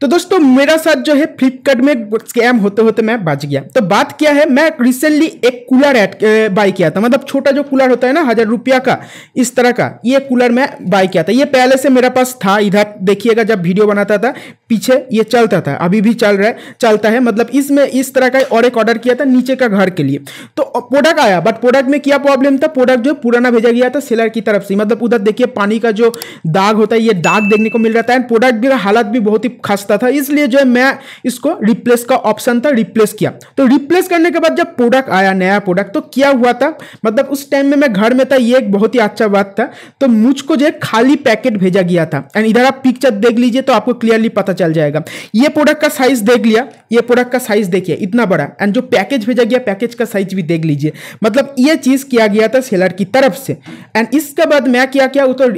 तो दोस्तों मेरा साथ जो है फ्लिपकार्ट में स्कैम होते होते मैं बच गया तो बात क्या है मैं रिसेंटली एक कूलर एड बाई किया था मतलब छोटा जो कूलर होता है ना हज़ार रुपया का इस तरह का ये कूलर मैं बाय किया था ये पहले से मेरा पास था इधर देखिएगा जब वीडियो बनाता था पीछे ये चलता था अभी भी चल रहा है चलता है मतलब इसमें इस तरह का और एक ऑर्डर किया था नीचे का घर के लिए तो प्रोडक्ट आया बट प्रोडक्ट में क्या प्रॉब्लम था प्रोडक्ट जो पुराना भेजा गया था सेलर की तरफ से मतलब उधर देखिए पानी का जो दाग होता है ये दाग देखने को मिल रहा था एंड प्रोडक्ट भी हालत भी बहुत ही खास बचता था इसलिए जो है मैं इसको रिप्लेस का ऑप्शन था रिप्लेस किया तो रिप्लेस करने के बाद जब प्रोडक्ट आया नया प्रोडक्ट तो क्या हुआ था मतलब उस टाइम में मैं घर में था ये एक बहुत ही अच्छा बात था तो मुझको जो है खाली पैकेट भेजा गया था एंड इधर आप पिक्चर देख लीजिए तो आपको क्लियरली पता चल जाएगा ये प्रोडक्ट का साइज देख लिया ये प्रोडक्ट का साइज देखिए इतना बड़ा एंड जो पैकेज भेजा गया पैकेज का साइज भी देख लीजिए मतलब ये चीज़ किया गया था सेलर की तरफ से एंड इसके बाद मैं क्या किया वो तो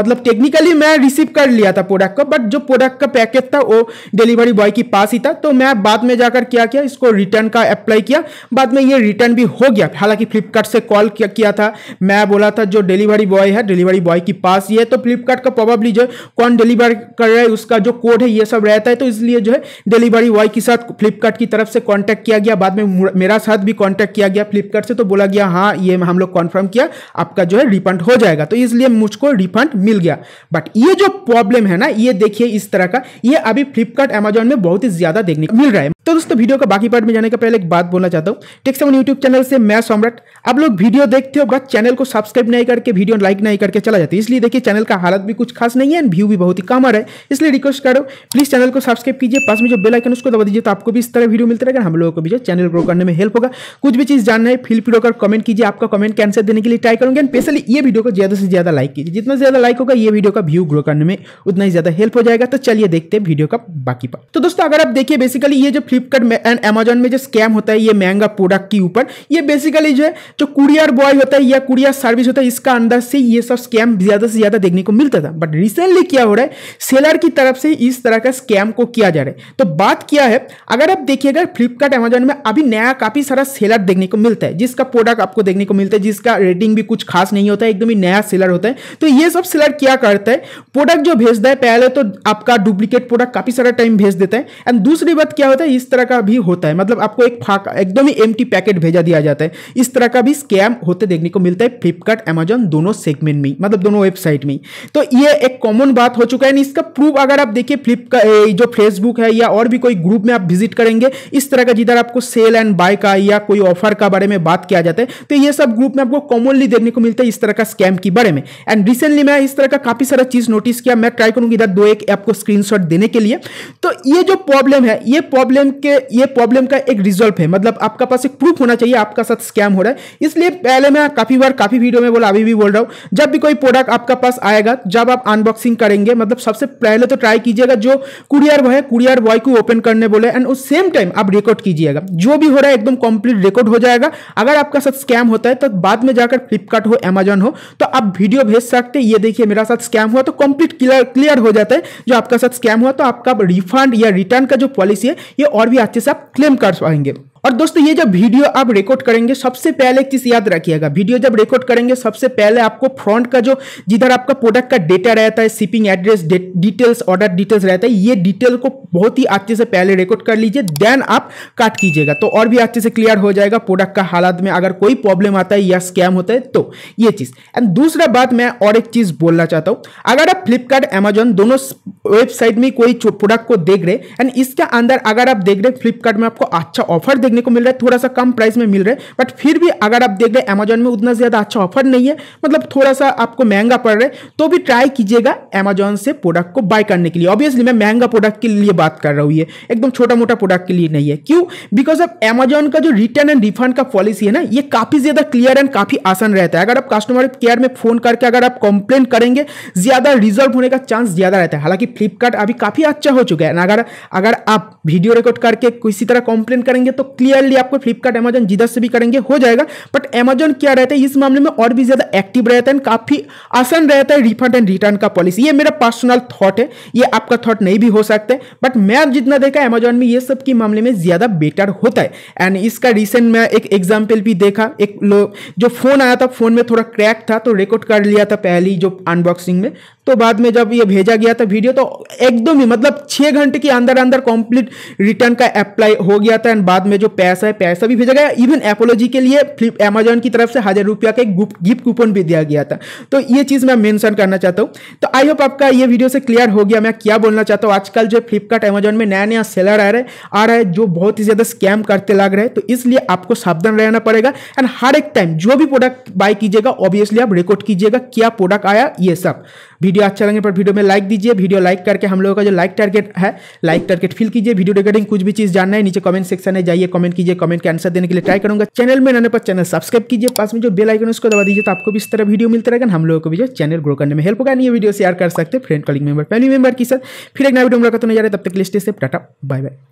मतलब टेक्निकली मैं रिसीव कर लिया था प्रोडक्ट का बट जो प्रोडक्ट का पैकेज था वो डिलीवरी बॉय के पास ही था तो मैं बाद में जाकर क्या किया इसको रिटर्न का अप्लाई किया बाद में ये रिटर्न भी हो गया हालांकि फ्लिपकार्ट से कॉल किया, था मैं बोला था जो डिलीवरी बॉय है डिलीवरी बॉय के पास ये तो फ्लिपकार्ट का प्रॉब्ली जो कौन डिलीवर कर रहा है उसका जो कोड है ये सब रहता है तो इसलिए जो है डिलीवरी बॉय के साथ फ्लिपकार्ट की तरफ से कॉन्टैक्ट किया गया बाद में मेरा साथ भी कॉन्टैक्ट किया गया फ्लिपकार्ट से तो बोला गया हाँ ये हम लोग कॉन्फर्म किया आपका जो है रिफंड हो जाएगा तो इसलिए मुझको रिफंड मिल गया बट ये जो प्रॉब्लम है ना ये देखिए इस तरह का ये अभी फ्लिपकार्ट अमेजोन में बहुत ही ज्यादा देखने मिल रहा है तो दोस्तों वीडियो का बाकी पार्ट में जाने का पहले एक बात बोलना चाहता हूँ टेक्स यूट्यूब चैनल से मैं सम्राट आप लोग वीडियो देखते हो बस चैनल को सब्सक्राइब नहीं करके वीडियो लाइक नहीं करके चला जाते इसलिए देखिए चैनल का हालत भी कुछ खास नहीं है एंड व्यू भी बहुत ही कम आ रहा है इसलिए रिक्वेस्ट करो प्लीज चैनल को सब्सक्राइब कीजिए पास में जो बेल आइकन उसको दबा दीजिए तो आपको भी इस तरह वीडियो मिलते रहेगा हम लोगों को भी जो चैनल ग्रो करने में हेल्प होगा कुछ भी चीज जानना है फील फिर कर कमेंट कीजिए आपका कमेंट कैंसर देने के लिए ट्राई करूंगे एंड स्पेशली ये वीडियो को ज्यादा से ज्यादा लाइक कीजिए जितना ज्यादा लाइक होगा ये वीडियो का व्यू ग्रो करने में उतना ही ज्यादा हेल्प हो जाएगा तो चलिए देखते हैं वीडियो का बाकी पार्ट तो दोस्तों अगर आप देखिए बेसिकली ये जो फ्लिपकार्ट एंड अमेजोन में जो स्कैम होता है ये महंगा प्रोडक्ट के ऊपर ये बेसिकली जो है जो कुरियर बॉय होता है या कुरियर सर्विस होता है इसका अंदर से ये सब स्कैम ज्यादा से ज्यादा देखने को मिलता था बट रिसेंटली क्या हो रहा है सेलर की तरफ से इस तरह का स्कैम को किया जा रहा है तो बात क्या है अगर आप देखिएगा फ्लिपकार्ट अमेजोन में अभी नया काफी सारा सेलर देखने को मिलता है जिसका प्रोडक्ट आपको देखने को मिलता है जिसका रेटिंग भी कुछ खास नहीं होता है एकदम ही नया सेलर होता है तो ये सब सेलर क्या करता है प्रोडक्ट जो भेजता है पहले तो आपका डुप्लीकेट प्रोडक्ट बंदा काफ़ी सारा टाइम भेज देता है एंड दूसरी बात क्या होता है इस तरह का भी होता है मतलब आपको एक फाका एकदम ही एम पैकेट भेजा दिया जाता है इस तरह का भी स्कैम होते देखने को मिलता है फ्लिपकार्ट अमेजोन दोनों सेगमेंट में मतलब दोनों वेबसाइट में तो ये एक कॉमन बात हो चुका है इसका प्रूफ अगर आप देखिए फ्लिपकार्ट जो फेसबुक है या और भी कोई ग्रुप में आप विजिट करेंगे इस तरह का जिधर आपको सेल एंड बाय का या कोई ऑफर का बारे में बात किया जाता है तो ये सब ग्रुप में आपको कॉमनली देखने को मिलता है इस तरह का स्कैम के बारे में एंड रिसेंटली मैं इस तरह का काफ़ी सारा चीज़ नोटिस किया मैं ट्राई करूंगी इधर दो एक आपको स्क्रीनशॉट देने के के लिए तो ये जो प्रॉब्लम है ये प्रॉब्लम के ये प्रॉब्लम का एक रिजल्ट है मतलब आपका पास एक प्रूफ होना चाहिए आपका साथ स्कैम हो रहा है इसलिए पहले मैं काफ़ी बार काफ़ी वीडियो में बोला अभी भी बोल रहा हूँ जब भी कोई प्रोडक्ट आपका पास आएगा जब आप अनबॉक्सिंग करेंगे मतलब सबसे पहले तो ट्राई कीजिएगा जो कुरियर बॉय कुरियर बॉय को ओपन करने बोले एंड उस सेम टाइम आप रिकॉर्ड कीजिएगा जो भी हो रहा है एकदम कंप्लीट रिकॉर्ड हो जाएगा अगर आपका साथ स्कैम होता है तो बाद में जाकर फ्लिपकार्ट हो अमेजोन हो तो आप वीडियो भेज सकते ये देखिए मेरा साथ स्कैम हुआ तो कंप्लीट क्लियर हो जाता है जो आपका साथ स्कैम हुआ तो आपका रिफंड या रिटर्न का जो पॉलिसी है ये और भी अच्छे से आप क्लेम कर पाएंगे और दोस्तों ये जब वीडियो आप रिकॉर्ड करेंगे सबसे पहले एक चीज याद रखिएगा वीडियो जब रिकॉर्ड करेंगे सबसे पहले आपको फ्रंट का जो जिधर आपका प्रोडक्ट का डेटा रहता है shipping address details order details रहता है ये डिटेल को बहुत ही अच्छे से पहले रिकॉर्ड कर लीजिए देन आप काट कीजिएगा तो और भी अच्छे से क्लियर हो जाएगा प्रोडक्ट का हालात में अगर कोई प्रॉब्लम आता है या स्कैम होता है तो ये चीज एंड दूसरा बात मैं और एक चीज बोलना चाहता हूँ अगर आप फ्लिपकार्ट अमेजोन दोनों वेबसाइट में कोई प्रोडक्ट को देख रहे एंड इसके अंदर अगर आप देख रहे हैं फ्लिपकार्ट में आपको अच्छा ऑफर देखने को मिल रहा है थोड़ा सा कम प्राइस में मिल रहा है बट फिर भी अगर आप देख रहे हैं अमेजोन में उतना ज़्यादा अच्छा ऑफर नहीं है मतलब थोड़ा सा आपको महंगा पड़ रहा है तो भी ट्राई कीजिएगा अमेजोन से प्रोडक्ट को बाय करने के लिए ऑब्वियसली मैं महंगा प्रोडक्ट के लिए बात कर रहा हूँ ये एकदम छोटा मोटा प्रोडक्ट के लिए नहीं है क्यों बिकॉज ऑफ अमेजोन का जो रिटर्न एंड रिफंड का पॉलिसी है ना ये काफ़ी ज़्यादा क्लियर एंड काफ़ी आसान रहता है अगर आप कस्टमर केयर में फ़ोन करके अगर आप कंप्लेन करेंगे ज़्यादा रिजल्व होने का चांस ज़्यादा रहता है हालांकि फ्लिपकार्ट अभी काफ़ी अच्छा हो चुका है अगर अगर आप वीडियो रिकॉर्ड करके किसी तरह कंप्लेन करेंगे तो क्लियरली आपको फ्लिपकार्ट अमेजन जिधर से भी करेंगे हो जाएगा बट अमेजन क्या रहता है इस मामले में और भी ज़्यादा एक्टिव रहता है काफ़ी आसान रहता है रिफंड एंड रिटर्न का पॉलिसी ये मेरा पर्सनल थाट है ये आपका थाट नहीं भी हो सकता है बट मैं जितना देखा अमेजन में ये सब के मामले में ज़्यादा बेटर होता है एंड इसका रिसेंट मैं एक एग्जाम्पल भी देखा एक जो फ़ोन आया था फ़ोन में थोड़ा क्रैक था तो रिकॉर्ड कर लिया था पहली जो अनबॉक्सिंग में तो बाद में जब ये भेजा गया था वीडियो तो एकदम ही मतलब छः घंटे के अंदर अंदर कंप्लीट रिटर्न का अप्लाई हो गया था एंड बाद में जो पैसा है पैसा भी भेजा गया इवन एपोलॉजी के लिए फ्लिप अमेजोन की तरफ से हज़ार रुपया का एक गिफ्ट कूपन भी दिया गया था तो ये चीज़ मैं मैंशन करना चाहता हूँ तो आई होप आपका ये वीडियो से क्लियर हो गया मैं क्या बोलना चाहता हूँ आजकल जो फ्लिपकार्ट अमेजोन में नया नया सेलर आ रहे आ रहा है जो बहुत ही ज़्यादा स्कैम करते लग रहे तो इसलिए आपको सावधान रहना पड़ेगा एंड हर एक टाइम जो भी प्रोडक्ट बाय कीजिएगा ऑब्वियसली आप रिकॉर्ड कीजिएगा क्या प्रोडक्ट आया ये सब वीडियो वीडियो अच्छा लगे पर वीडियो में लाइक दीजिए वीडियो लाइक करके हम लोगों का जो लाइक टारगेट है लाइक टारगेट फिल कीजिए वीडियो रिगार्डिंग कुछ भी चीज जानना है नीचे कमेंट सेक्शन में जाइए कमेंट कीजिए कमेंट के आंसर देने के लिए ट्राई करूंगा चैनल में रहने पर चैनल सब्सक्राइब कीजिए पास में जो बेल आइकन उसको दबा दीजिए तो आपको भी इस तरह वीडियो मिलते रहेगा हम लोगों को भी जो चैनल ग्रो करने में हेल्प होगा नहीं वीडियो शेयर कर सकते friend calling member family member की सर फिर एक नया वीडियो तो नहीं जा रहा तब तक लिस्ट से टाटा बाय बाय